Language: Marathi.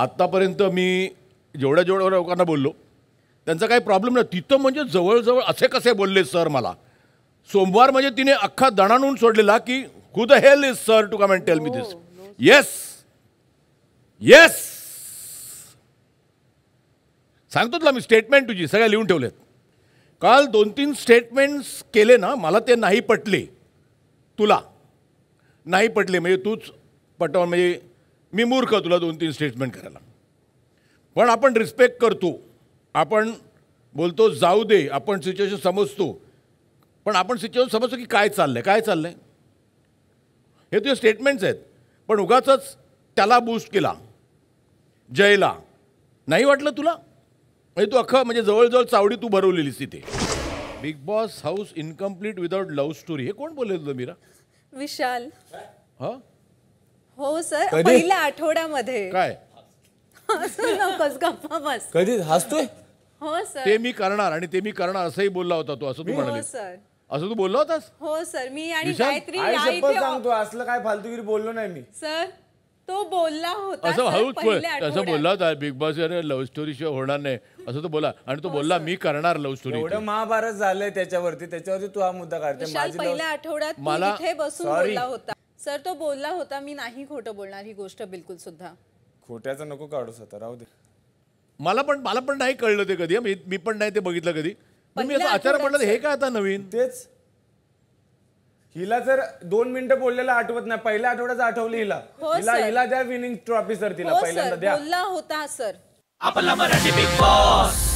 आत्तापर्यंत मी जेवढ्या जेवढ्या लोकांना बोललो त्यांचा काही प्रॉब्लेम नाही तिथं म्हणजे जवळजवळ असे कसे बोलले सर मला सोमवार म्हणजे तिने अख्खा दणाणून सोडलेला की who the hell is sir to come and tell me this yes yes सांगतो तुला मी स्टेटमेंट तुझी सगळ्या लिहून ठेवलेत काल दोन तीन स्टेटमेंट्स केले ना मला ते नाही पटले तुला नाही पटले म्हणजे तूच पटवा म्हणजे मी मूर्ख तुला दोन तीन स्टेटमेंट करायला पण आपण रिस्पेक्ट करतो आपण बोलतो जाऊ दे आपण सिच्युएशन समजतो पण आपण सिच्युएशन समजतो की काय चाललंय काय चाललंय हे तुझे स्टेटमेंट्स आहेत पण उगाच त्याला बूस्ट केला जयला नाही वाटलं तुला म्हणजे तू अख्खं म्हणजे जवळजवळ चावडी तू भरवलेलीस तिथे Bigg Boss house incomplete without love story हे कोण बोलले तुझं मीरा विशाल हं हो सर पहिल्या आठवड्यामध्ये काय असं गप्पा बस कधीच हसतोय हो सर ते मी करणार आणि ते मी करणार असंही बोलला होता तू असं तू हो असं तू बोलला होतास हो सर मी आणि सांगतो असलं काय फालतूगिरी बोललो नाही मी सर तो बोलला होता असं हळूच असं बोलला होता बिग बॉस अरे लव्ह स्टोरी शिवाय होणार नाही असं तो बोला आणि तो हो, बोलला मी करणार लव्ह स्टोरी एवढं महाभारत झालंय त्याच्यावरती त्याच्यावरती तू हा मुद्दा काढते माझ्या पहिल्या आठवड्यात मला- इथे बसून बोलला होता सर तो बोलला होता मी नाही खोटं बोलणार ही गोष्ट बिलकुल सुद्धा खोट्याचं नको काढू सर राहू दे मला पण मला पण नाही कळलं ते कधी मी पण नाही ते बघितलं कधी मी असं म्हटलं हे काय आता नवीन तेच हिला जर दोन मिनिटं बोललेलं आठवत नाही पहिल्या आठवड्यात आठवली हिला हो, हिला हिला द्या विनिंग ट्रॉफी सर तिला हो, पहिल्यांदा द्या बोलला होता सर आपला मराठी बिग बॉस